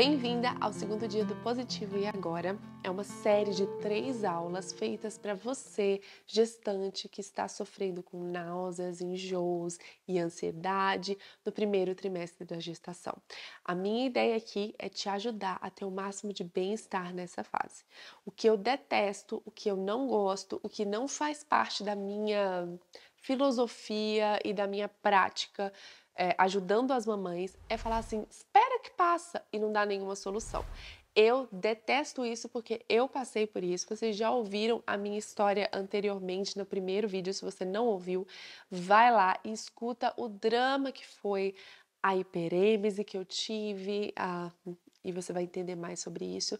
Bem-vinda ao segundo dia do Positivo e Agora. É uma série de três aulas feitas para você, gestante que está sofrendo com náuseas, enjoos e ansiedade no primeiro trimestre da gestação. A minha ideia aqui é te ajudar a ter o máximo de bem-estar nessa fase. O que eu detesto, o que eu não gosto, o que não faz parte da minha filosofia e da minha prática é, ajudando as mamães é falar assim: espera que passa e não dá nenhuma solução. Eu detesto isso porque eu passei por isso. Vocês já ouviram a minha história anteriormente no primeiro vídeo. Se você não ouviu, vai lá e escuta o drama que foi a hiperêmese que eu tive, a... e você vai entender mais sobre isso.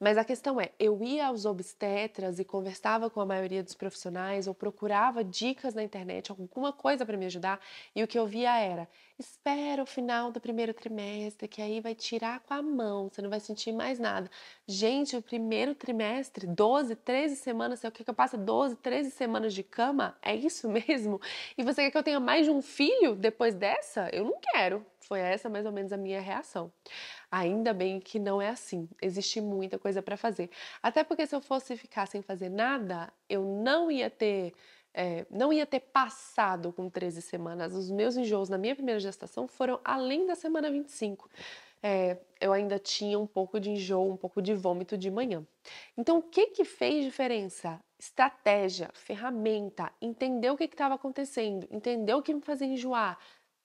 Mas a questão é, eu ia aos obstetras e conversava com a maioria dos profissionais ou procurava dicas na internet, alguma coisa para me ajudar, e o que eu via era: espera o final do primeiro trimestre, que aí vai tirar com a mão, você não vai sentir mais nada. Gente, o primeiro trimestre, 12, 13 semanas, sei o que que eu passo 12, 13 semanas de cama? É isso mesmo? E você quer que eu tenha mais de um filho depois dessa? Eu não quero. Foi essa mais ou menos a minha reação. Ainda bem que não é assim. Existe muita coisa para fazer. Até porque se eu fosse ficar sem fazer nada, eu não ia ter é, não ia ter passado com 13 semanas. Os meus enjoos na minha primeira gestação foram além da semana 25. É, eu ainda tinha um pouco de enjoo, um pouco de vômito de manhã. Então, o que, que fez diferença? Estratégia, ferramenta, entender o que estava acontecendo, entender o que me fazia enjoar,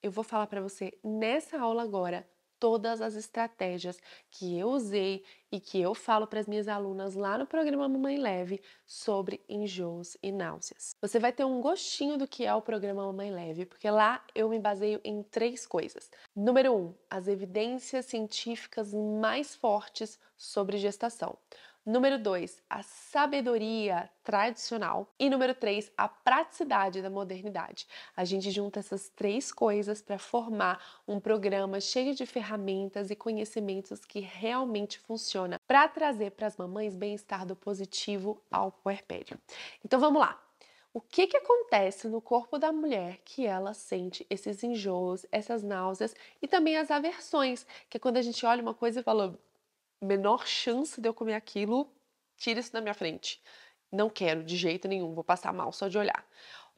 eu vou falar para você nessa aula agora todas as estratégias que eu usei e que eu falo para as minhas alunas lá no programa Mamãe Leve sobre enjoos e náuseas. Você vai ter um gostinho do que é o programa Mamãe Leve, porque lá eu me baseio em três coisas. Número um, as evidências científicas mais fortes sobre gestação. Número 2, a sabedoria tradicional. E número 3, a praticidade da modernidade. A gente junta essas três coisas para formar um programa cheio de ferramentas e conhecimentos que realmente funciona para trazer para as mamães bem-estar do positivo ao puerpério. Então vamos lá. O que, que acontece no corpo da mulher que ela sente esses enjoos, essas náuseas e também as aversões, que é quando a gente olha uma coisa e fala, menor chance de eu comer aquilo, tira isso da minha frente. Não quero de jeito nenhum, vou passar mal só de olhar.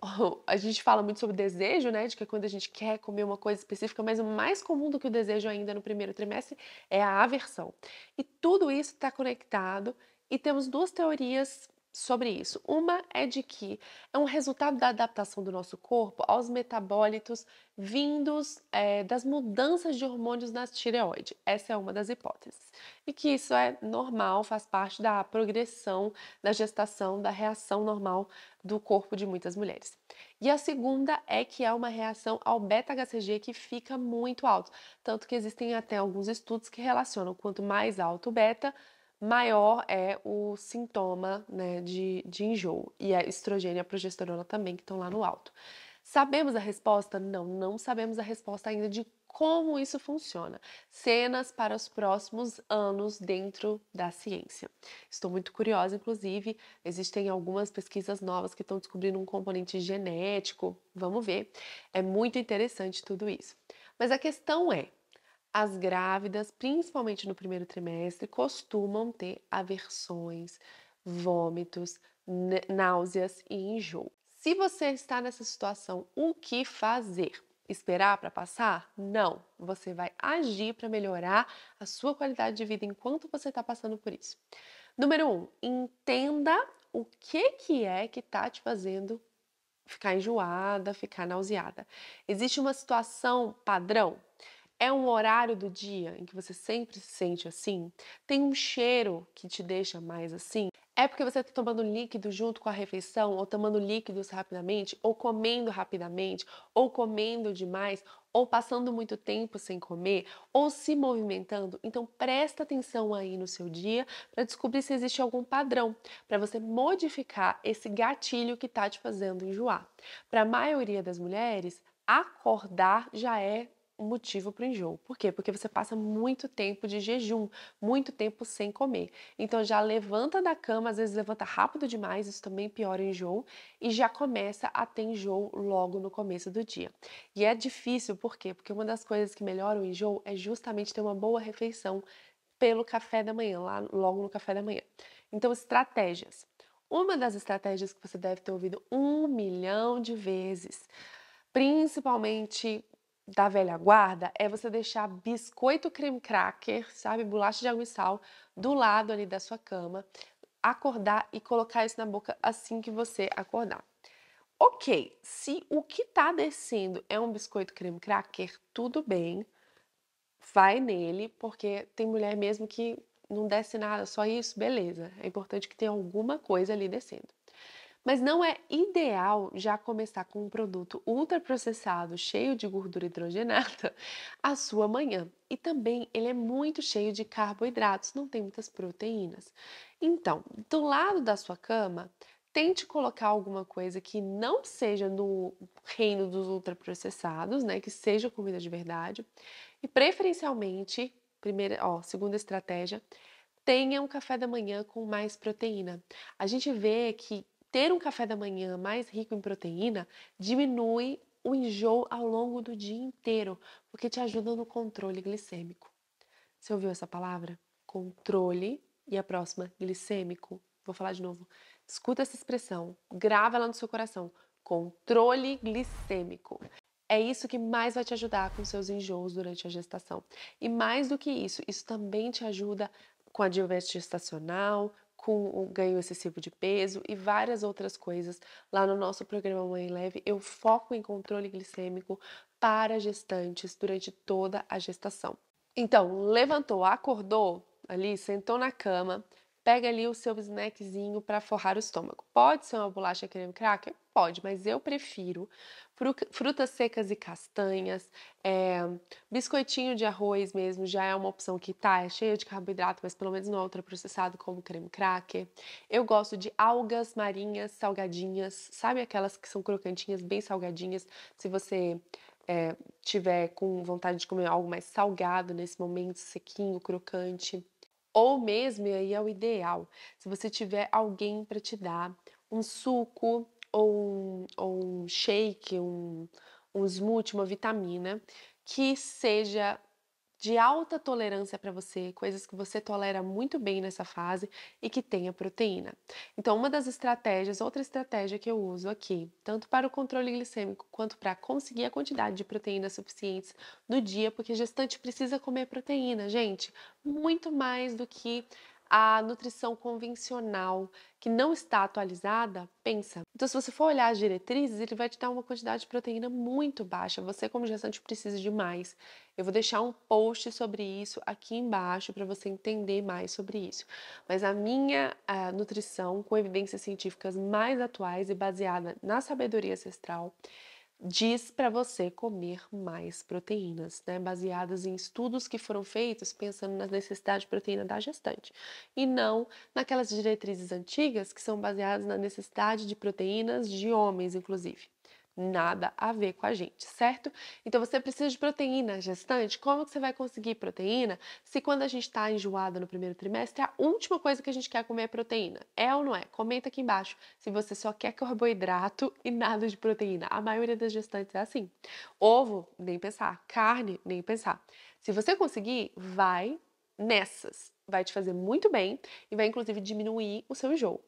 A gente fala muito sobre desejo, né? De que quando a gente quer comer uma coisa específica, mas o mais comum do que o desejo ainda no primeiro trimestre é a aversão. E tudo isso está conectado e temos duas teorias sobre isso. Uma é de que é um resultado da adaptação do nosso corpo aos metabólitos vindos é, das mudanças de hormônios na tireoide. Essa é uma das hipóteses. E que isso é normal, faz parte da progressão da gestação, da reação normal do corpo de muitas mulheres. E a segunda é que é uma reação ao beta-HCG que fica muito alto. Tanto que existem até alguns estudos que relacionam quanto mais alto o beta, maior é o sintoma né, de, de enjoo. E a estrogênio e a progesterona também que estão lá no alto. Sabemos a resposta? Não, não sabemos a resposta ainda de como isso funciona. Cenas para os próximos anos dentro da ciência. Estou muito curiosa, inclusive, existem algumas pesquisas novas que estão descobrindo um componente genético. Vamos ver. É muito interessante tudo isso. Mas a questão é: as grávidas, principalmente no primeiro trimestre, costumam ter aversões, vômitos, náuseas e enjoo. Se você está nessa situação, o que fazer? Esperar para passar? Não. Você vai agir para melhorar a sua qualidade de vida enquanto você está passando por isso. Número um, entenda o que, que é que está te fazendo ficar enjoada, ficar nauseada. Existe uma situação padrão? É um horário do dia em que você sempre se sente assim? Tem um cheiro que te deixa mais assim? É porque você está tomando líquido junto com a refeição, ou tomando líquidos rapidamente, ou comendo rapidamente, ou comendo demais, ou passando muito tempo sem comer, ou se movimentando. Então presta atenção aí no seu dia para descobrir se existe algum padrão para você modificar esse gatilho que está te fazendo enjoar. Para a maioria das mulheres, acordar já é motivo para o enjoo. Por quê? Porque você passa muito tempo de jejum, muito tempo sem comer. Então já levanta da cama, às vezes levanta rápido demais, isso também piora o enjoo, e já começa a ter enjoo logo no começo do dia. E é difícil, por quê? Porque uma das coisas que melhora o enjoo é justamente ter uma boa refeição pelo café da manhã, lá logo no café da manhã. Então, estratégias. Uma das estratégias que você deve ter ouvido um milhão de vezes, principalmente da velha guarda é você deixar biscoito creme cracker, sabe, bolacha de água e sal, do lado ali da sua cama, acordar e colocar isso na boca assim que você acordar. Ok, se o que tá descendo é um biscoito creme cracker, tudo bem, vai nele, porque tem mulher mesmo que não desce nada, só isso, beleza. É importante que tenha alguma coisa ali descendo. Mas não é ideal já começar com um produto ultraprocessado, cheio de gordura hidrogenada, a sua manhã. E também ele é muito cheio de carboidratos, não tem muitas proteínas. Então, do lado da sua cama, tente colocar alguma coisa que não seja no reino dos ultraprocessados, né, que seja comida de verdade. E preferencialmente, primeira, ó, segunda estratégia, tenha um café da manhã com mais proteína. A gente vê que ter um café da manhã mais rico em proteína diminui o enjoo ao longo do dia inteiro, porque te ajuda no controle glicêmico. Você ouviu essa palavra? Controle e a próxima, glicêmico. Vou falar de novo. Escuta essa expressão, grava ela no seu coração. Controle glicêmico. É isso que mais vai te ajudar com seus enjoos durante a gestação. E mais do que isso, isso também te ajuda com a diabetes gestacional, com o ganho excessivo de peso e várias outras coisas. Lá no nosso programa Mãe Leve, eu foco em controle glicêmico para gestantes durante toda a gestação. Então, levantou, acordou ali, sentou na cama, pega ali o seu snackzinho para forrar o estômago. Pode ser uma bolacha creme cracker? Pode, mas eu prefiro frutas secas e castanhas, é, biscoitinho de arroz mesmo, já é uma opção que tá, é cheio de carboidrato, mas pelo menos não é ultraprocessado, como creme cracker. Eu gosto de algas marinhas salgadinhas, sabe aquelas que são crocantinhas, bem salgadinhas, se você... É, tiver com vontade de comer algo mais salgado nesse momento, sequinho, crocante, ou mesmo, e aí é o ideal, se você tiver alguém para te dar um suco ou, ou um shake, um, um smoothie, uma vitamina que seja de alta tolerância para você, coisas que você tolera muito bem nessa fase e que tenha proteína. Então, uma das estratégias, outra estratégia que eu uso aqui, tanto para o controle glicêmico quanto para conseguir a quantidade de proteínas suficientes no dia, porque gestante precisa comer proteína, gente, muito mais do que a nutrição convencional que não está atualizada, pensa. Então, se você for olhar as diretrizes, ele vai te dar uma quantidade de proteína muito baixa. Você, como gestante, precisa de mais. Eu vou deixar um post sobre isso aqui embaixo para você entender mais sobre isso. Mas a minha eh, nutrição, com evidências científicas mais atuais e baseada na sabedoria ancestral, diz para você comer mais proteínas, né, baseadas em estudos que foram feitos pensando na necessidade de proteína da gestante, e não naquelas diretrizes antigas que são baseadas na necessidade de proteínas de homens, inclusive nada a ver com a gente, certo? Então você precisa de proteína gestante. Como que você vai conseguir proteína se quando a gente está enjoada no primeiro trimestre, a última coisa que a gente quer comer é proteína? É ou não é? Comenta aqui embaixo se você só quer carboidrato e nada de proteína. A maioria das gestantes é assim. Ovo, nem pensar. Carne, nem pensar. Se você conseguir, vai nessas. Vai te fazer muito bem e vai inclusive diminuir o seu enjoo.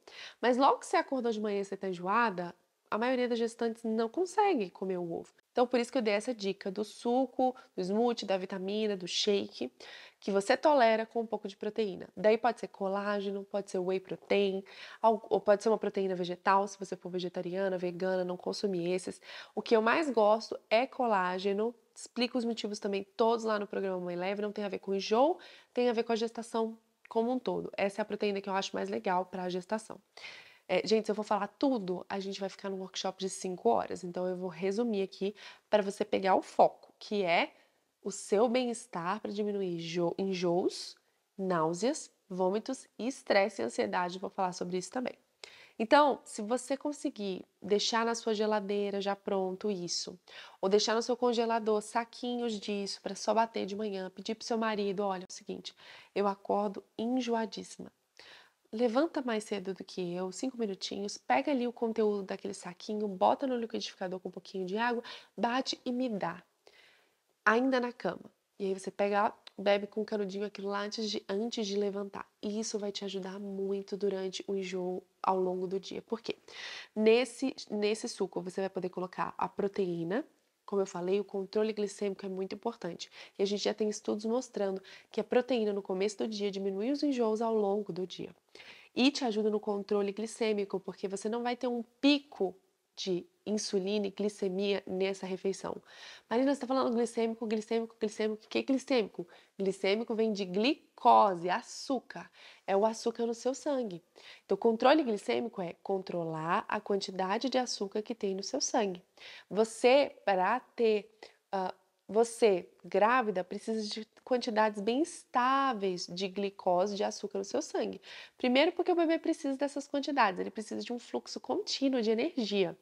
Mas logo que você acordou de manhã e você está enjoada, a maioria das gestantes não consegue comer o ovo. Então, por isso que eu dei essa dica do suco, do smoothie, da vitamina, do shake, que você tolera com um pouco de proteína. Daí pode ser colágeno, pode ser whey protein, ou pode ser uma proteína vegetal, se você for vegetariana, vegana, não consumir esses. O que eu mais gosto é colágeno. Explico os motivos também todos lá no programa Mãe Leve, não tem a ver com enjoo, tem a ver com a gestação como um todo. Essa é a proteína que eu acho mais legal para a gestação. É, gente, se eu vou falar tudo, a gente vai ficar num workshop de 5 horas. Então, eu vou resumir aqui para você pegar o foco, que é o seu bem-estar para diminuir enjoos, náuseas, vômitos, estresse e ansiedade. Vou falar sobre isso também. Então, se você conseguir deixar na sua geladeira já pronto isso, ou deixar no seu congelador saquinhos disso para só bater de manhã, pedir para seu marido, olha, é o seguinte, eu acordo enjoadíssima levanta mais cedo do que eu, cinco minutinhos, pega ali o conteúdo daquele saquinho, bota no liquidificador com um pouquinho de água, bate e me dá. Ainda na cama. E aí você pega, bebe com um canudinho aquilo lá antes de, antes de levantar. E isso vai te ajudar muito durante o enjoo ao longo do dia. Por quê? Nesse, nesse suco você vai poder colocar a proteína, como eu falei, o controle glicêmico é muito importante e a gente já tem estudos mostrando que a proteína no começo do dia diminui os enjoos ao longo do dia. E te ajuda no controle glicêmico, porque você não vai ter um pico de insulina e glicemia nessa refeição. Marina, você está falando glicêmico, glicêmico, glicêmico. O que é glicêmico? Glicêmico vem de glicose, açúcar. É o açúcar no seu sangue. Então, controle glicêmico é controlar a quantidade de açúcar que tem no seu sangue. Você, para ter. Uh, você, grávida, precisa de quantidades bem estáveis de glicose, de açúcar no seu sangue. Primeiro, porque o bebê precisa dessas quantidades, ele precisa de um fluxo contínuo de energia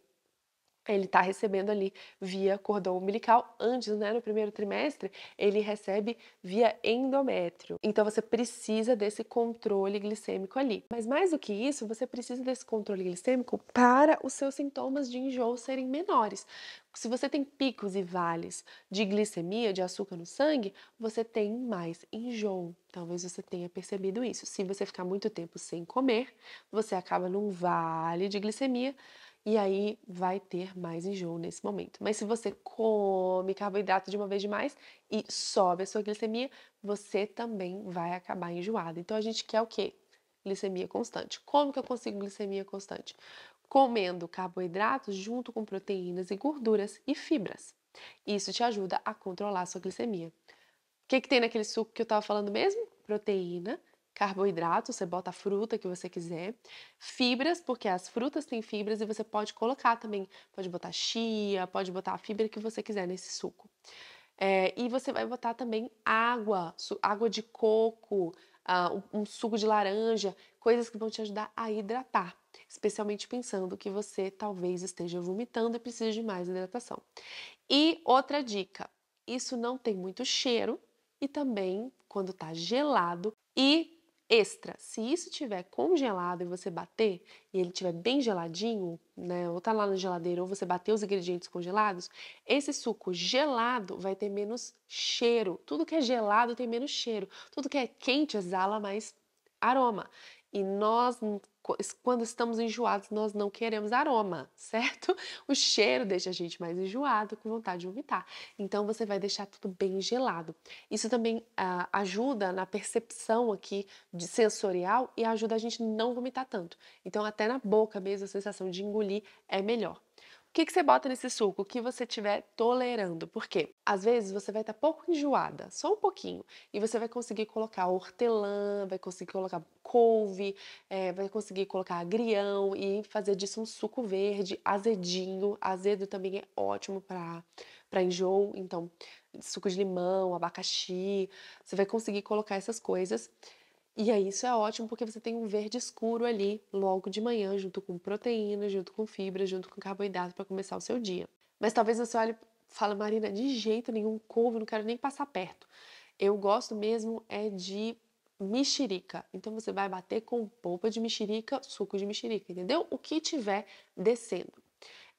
ele está recebendo ali via cordão umbilical. Antes, né, no primeiro trimestre, ele recebe via endométrio. Então você precisa desse controle glicêmico ali. Mas mais do que isso, você precisa desse controle glicêmico para os seus sintomas de enjoo serem menores. Se você tem picos e vales de glicemia, de açúcar no sangue, você tem mais enjoo. Talvez você tenha percebido isso. Se você ficar muito tempo sem comer, você acaba num vale de glicemia e aí vai ter mais enjoo nesse momento. Mas se você come carboidrato de uma vez demais e sobe a sua glicemia, você também vai acabar enjoado. Então a gente quer o quê? Glicemia constante. Como que eu consigo glicemia constante? Comendo carboidratos junto com proteínas e gorduras e fibras. Isso te ajuda a controlar a sua glicemia. O que, que tem naquele suco que eu estava falando mesmo? Proteína, Carboidrato, você bota a fruta que você quiser. Fibras, porque as frutas têm fibras e você pode colocar também, pode botar chia, pode botar a fibra que você quiser nesse suco. É, e você vai botar também água, água de coco, uh, um, um suco de laranja, coisas que vão te ajudar a hidratar, especialmente pensando que você talvez esteja vomitando e precise de mais hidratação. E outra dica: isso não tem muito cheiro e também quando tá gelado e extra. Se isso tiver congelado e você bater e ele tiver bem geladinho, né, ou tá lá na geladeira ou você bater os ingredientes congelados, esse suco gelado vai ter menos cheiro. Tudo que é gelado tem menos cheiro. Tudo que é quente exala mais aroma. E nós, quando estamos enjoados, nós não queremos aroma, certo? O cheiro deixa a gente mais enjoado, com vontade de vomitar. Então você vai deixar tudo bem gelado. Isso também ah, ajuda na percepção aqui de sensorial e ajuda a gente não vomitar tanto. Então até na boca mesmo a sensação de engolir é melhor que, que você bota nesse suco? O que você estiver tolerando. Porque às vezes você vai estar tá pouco enjoada, só um pouquinho, e você vai conseguir colocar hortelã, vai conseguir colocar couve, é, vai conseguir colocar agrião e fazer disso um suco verde, azedinho. Azedo também é ótimo para para enjoo, então suco de limão, abacaxi, você vai conseguir colocar essas coisas e aí isso é ótimo porque você tem um verde escuro ali logo de manhã, junto com proteína, junto com fibra, junto com carboidrato para começar o seu dia. Mas talvez você olhe fala, Marina, de jeito nenhum, couve, não quero nem passar perto. Eu gosto mesmo é de mexerica. Então você vai bater com polpa de mexerica, suco de mexerica, entendeu? O que tiver descendo.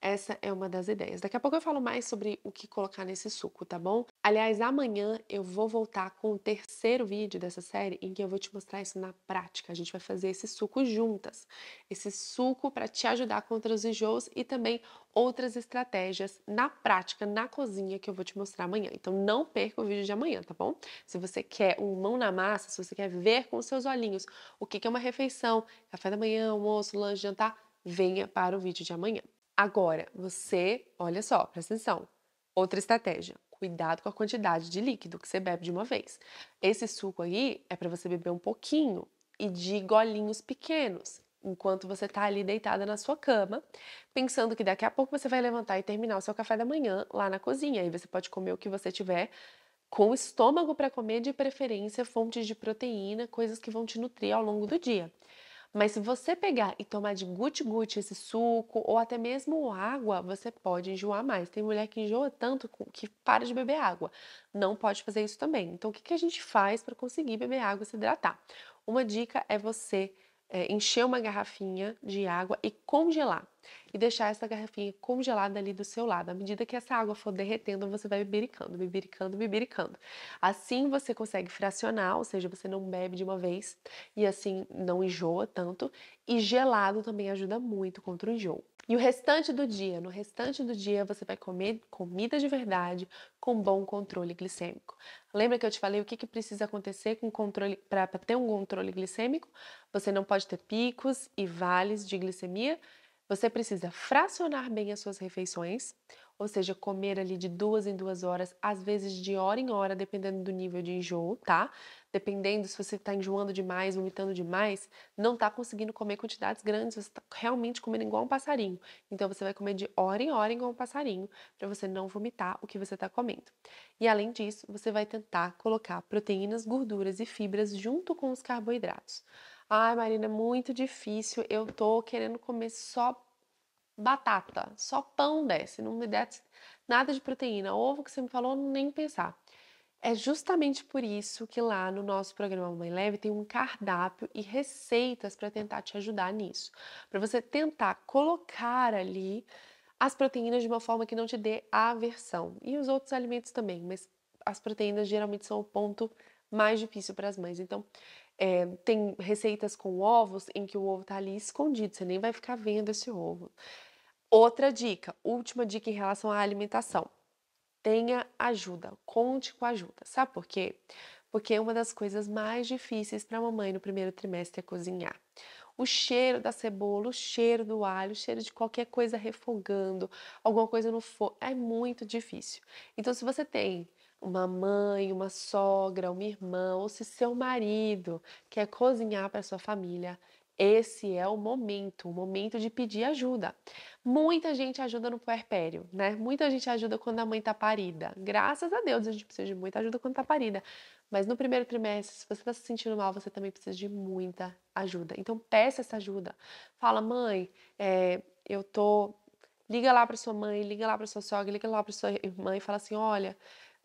Essa é uma das ideias. Daqui a pouco eu falo mais sobre o que colocar nesse suco, tá bom? Aliás, amanhã eu vou voltar com o terceiro vídeo dessa série em que eu vou te mostrar isso na prática. A gente vai fazer esse suco juntas. Esse suco para te ajudar contra os enjoos e também outras estratégias na prática, na cozinha que eu vou te mostrar amanhã. Então não perca o vídeo de amanhã, tá bom? Se você quer um mão na massa, se você quer ver com os seus olhinhos o que é uma refeição, café da manhã, almoço, lanche, jantar, venha para o vídeo de amanhã. Agora, você, olha só, presta atenção. Outra estratégia, cuidado com a quantidade de líquido que você bebe de uma vez. Esse suco aí é para você beber um pouquinho e de golinhos pequenos, enquanto você está ali deitada na sua cama, pensando que daqui a pouco você vai levantar e terminar o seu café da manhã lá na cozinha. Aí você pode comer o que você tiver com o estômago para comer, de preferência fontes de proteína, coisas que vão te nutrir ao longo do dia. Mas se você pegar e tomar de guti-guti esse suco ou até mesmo água, você pode enjoar mais. Tem mulher que enjoa tanto que para de beber água. Não pode fazer isso também. Então, o que, que a gente faz para conseguir beber água e se hidratar? Uma dica é você é, encher uma garrafinha de água e congelar e deixar essa garrafinha congelada ali do seu lado. À medida que essa água for derretendo, você vai bebericando, bebericando, bebericando. Assim você consegue fracionar, ou seja, você não bebe de uma vez e assim não enjoa tanto. E gelado também ajuda muito contra o enjoo. E o restante do dia, no restante do dia você vai comer comida de verdade com bom controle glicêmico. Lembra que eu te falei o que, que precisa acontecer com controle para ter um controle glicêmico? Você não pode ter picos e vales de glicemia você precisa fracionar bem as suas refeições, ou seja, comer ali de duas em duas horas, às vezes de hora em hora, dependendo do nível de enjoo, tá? Dependendo se você está enjoando demais, vomitando demais, não está conseguindo comer quantidades grandes, você está realmente comendo igual um passarinho. Então você vai comer de hora em hora igual um passarinho, para você não vomitar o que você está comendo. E além disso, você vai tentar colocar proteínas, gorduras e fibras junto com os carboidratos. Ai, Marina, é muito difícil. Eu tô querendo comer só batata, só pão desse, não me desce nada de proteína. Ovo que você me falou, nem pensar. É justamente por isso que lá no nosso programa Mãe Leve tem um cardápio e receitas para tentar te ajudar nisso, para você tentar colocar ali as proteínas de uma forma que não te dê aversão e os outros alimentos também, mas as proteínas geralmente são o ponto mais difícil para as mães. Então, é, tem receitas com ovos em que o ovo tá ali escondido, você nem vai ficar vendo esse ovo. Outra dica, última dica em relação à alimentação. Tenha ajuda, conte com ajuda. Sabe por quê? Porque é uma das coisas mais difíceis para a mamãe no primeiro trimestre é cozinhar. O cheiro da cebola, o cheiro do alho, o cheiro de qualquer coisa refogando, alguma coisa no fogo, é muito difícil. Então, se você tem uma mãe, uma sogra, uma irmã, ou se seu marido quer cozinhar para sua família, esse é o momento, o momento de pedir ajuda. Muita gente ajuda no puerpério, né? Muita gente ajuda quando a mãe tá parida. Graças a Deus a gente precisa de muita ajuda quando tá parida. Mas no primeiro trimestre, se você tá se sentindo mal, você também precisa de muita ajuda. Então peça essa ajuda. Fala, mãe, é, eu tô. Liga lá para sua mãe, liga lá para sua sogra, liga lá para sua irmã e fala assim: olha,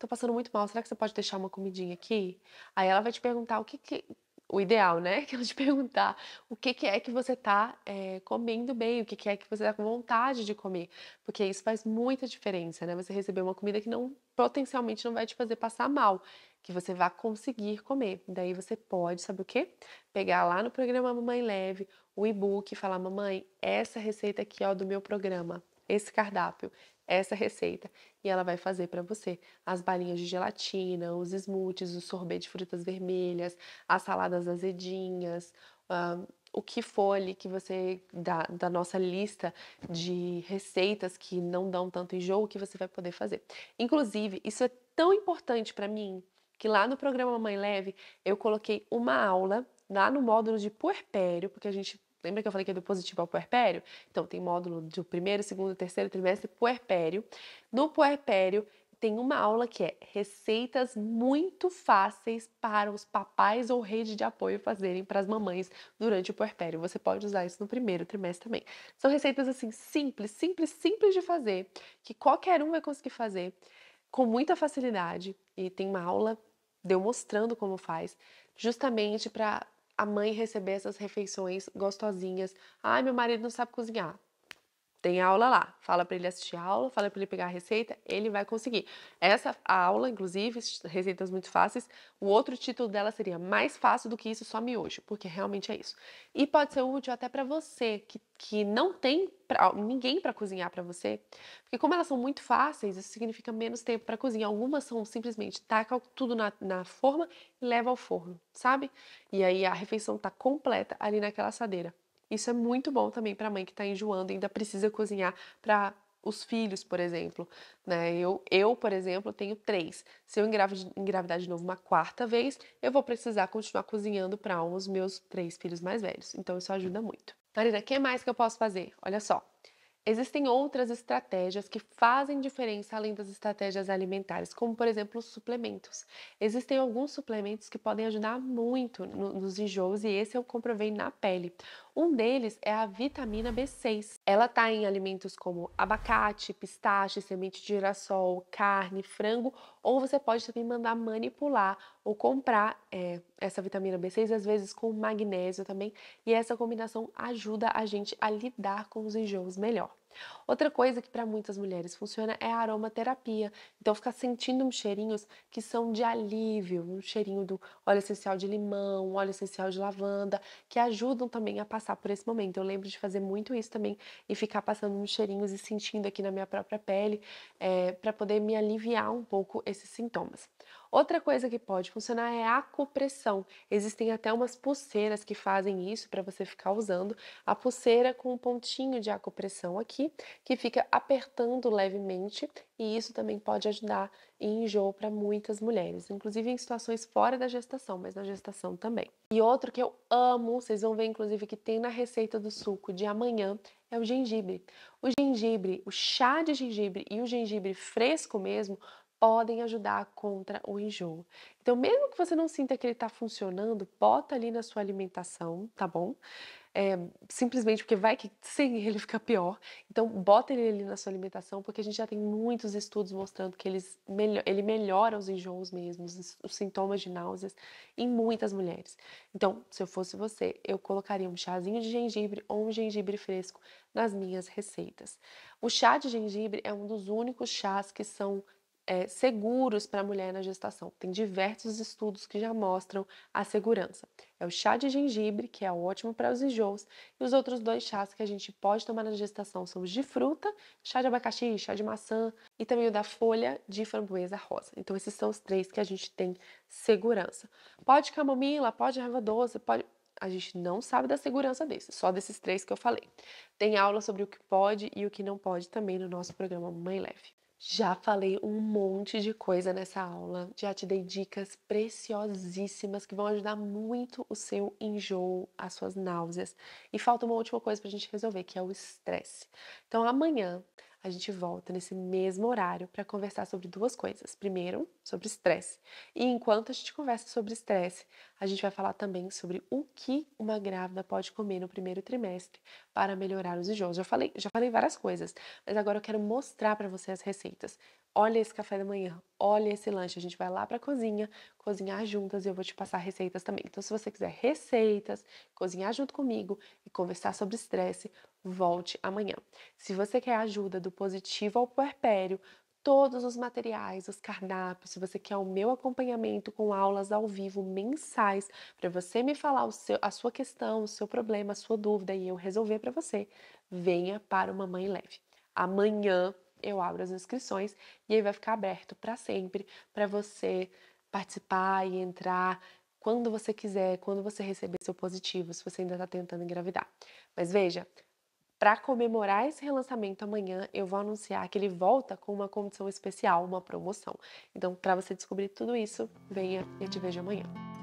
tô passando muito mal, será que você pode deixar uma comidinha aqui? Aí ela vai te perguntar o que que... O ideal, né? Que ela te perguntar o que, que é que você tá é, comendo bem, o que, que é que você tá com vontade de comer. Porque isso faz muita diferença, né? Você receber uma comida que não potencialmente não vai te fazer passar mal, que você vai conseguir comer. Daí você pode, sabe o quê? Pegar lá no programa Mamãe Leve o e-book e falar: Mamãe, essa receita aqui ó, do meu programa, esse cardápio essa receita e ela vai fazer para você as balinhas de gelatina, os smoothies, o sorbet de frutas vermelhas, as saladas azedinhas, um, ah, o que for ali que você da, da nossa lista de receitas que não dão tanto enjoo que você vai poder fazer. Inclusive, isso é tão importante para mim que lá no programa Mãe Leve eu coloquei uma aula lá no módulo de puerpério, porque a gente Lembra que eu falei que é do positivo ao puerpério? Então, tem módulo do primeiro, segundo, terceiro trimestre, puerpério. No puerpério, tem uma aula que é receitas muito fáceis para os papais ou rede de apoio fazerem para as mamães durante o puerpério. Você pode usar isso no primeiro trimestre também. São receitas assim simples, simples, simples de fazer, que qualquer um vai conseguir fazer com muita facilidade e tem uma aula deu mostrando como faz, justamente para a mãe receber essas refeições gostosinhas. Ai, meu marido não sabe cozinhar. Tem aula lá. Fala para ele assistir a aula, fala para ele pegar a receita, ele vai conseguir. Essa aula, inclusive, receitas muito fáceis, o outro título dela seria Mais fácil do que isso só hoje, porque realmente é isso. E pode ser útil até para você que, que não tem pra, ninguém para cozinhar para você, porque como elas são muito fáceis, isso significa menos tempo para cozinhar. Algumas são simplesmente taca tudo na, na forma e leva ao forno, sabe? E aí a refeição está completa ali naquela assadeira. Isso é muito bom também para a mãe que está enjoando e ainda precisa cozinhar para os filhos, por exemplo. Né? Eu, eu, por exemplo, tenho três. Se eu engravidar de novo uma quarta vez, eu vou precisar continuar cozinhando para os meus três filhos mais velhos. Então, isso ajuda muito. Marina, o que mais que eu posso fazer? Olha só. Existem outras estratégias que fazem diferença além das estratégias alimentares, como por exemplo os suplementos. Existem alguns suplementos que podem ajudar muito nos enjoos e esse eu comprovei na pele. Um deles é a vitamina B6. Ela está em alimentos como abacate, pistache, semente de girassol, carne, frango, ou você pode também mandar manipular ou comprar é, essa vitamina B6, às vezes com magnésio também, e essa combinação ajuda a gente a lidar com os enjoos melhor. Outra coisa que para muitas mulheres funciona é a aromaterapia. Então, ficar sentindo uns cheirinhos que são de alívio, um cheirinho do óleo essencial de limão, óleo essencial de lavanda, que ajudam também a passar por esse momento. Eu lembro de fazer muito isso também e ficar passando uns cheirinhos e sentindo aqui na minha própria pele, é, eh, para poder me aliviar um pouco esses sintomas. Outra coisa que pode funcionar é a acupressão. Existem até umas pulseiras que fazem isso para você ficar usando. A pulseira com um pontinho de acupressão aqui, que fica apertando levemente, e isso também pode ajudar em enjoo para muitas mulheres, inclusive em situações fora da gestação, mas na gestação também. E outro que eu amo, vocês vão ver inclusive que tem na receita do suco de amanhã, é o gengibre. O gengibre, o chá de gengibre e o gengibre fresco mesmo podem ajudar contra o enjoo. Então, mesmo que você não sinta que ele está funcionando, bota ali na sua alimentação, tá bom? É, simplesmente porque vai que sem ele fica pior. Então, bota ele ali na sua alimentação, porque a gente já tem muitos estudos mostrando que eles, ele melhora os enjoos mesmos, os sintomas de náuseas em muitas mulheres. Então, se eu fosse você, eu colocaria um chazinho de gengibre ou um gengibre fresco nas minhas receitas. O chá de gengibre é um dos únicos chás que são é, seguros para a mulher na gestação. Tem diversos estudos que já mostram a segurança. É o chá de gengibre, que é ótimo para os enjoos, e os outros dois chás que a gente pode tomar na gestação são os de fruta, chá de abacaxi, chá de maçã e também o da folha de framboesa rosa. Então, esses são os três que a gente tem segurança. Pode camomila, pode erva doce, pode. A gente não sabe da segurança desses, só desses três que eu falei. Tem aula sobre o que pode e o que não pode também no nosso programa Mãe Leve. Já falei um monte de coisa nessa aula, já te dei dicas preciosíssimas que vão ajudar muito o seu enjoo, as suas náuseas. E falta uma última coisa para a gente resolver, que é o estresse. Então, amanhã a gente volta nesse mesmo horário para conversar sobre duas coisas. Primeiro, sobre estresse. E enquanto a gente conversa sobre estresse, a gente vai falar também sobre o que uma grávida pode comer no primeiro trimestre para melhorar os enjoos. Já falei, já falei várias coisas, mas agora eu quero mostrar para você as receitas olha esse café da manhã, olha esse lanche. A gente vai lá para a cozinha, cozinhar juntas e eu vou te passar receitas também. Então, se você quiser receitas, cozinhar junto comigo e conversar sobre estresse, volte amanhã. Se você quer ajuda do positivo ao puerpério, todos os materiais, os cardápios, se você quer o meu acompanhamento com aulas ao vivo mensais para você me falar seu, a sua questão, o seu problema, a sua dúvida e eu resolver para você, venha para o Mamãe leve. Amanhã eu abro as inscrições e aí vai ficar aberto para sempre para você participar e entrar quando você quiser, quando você receber seu positivo, se você ainda está tentando engravidar. Mas veja, para comemorar esse relançamento amanhã, eu vou anunciar que ele volta com uma condição especial, uma promoção. Então, para você descobrir tudo isso, venha e eu te vejo amanhã.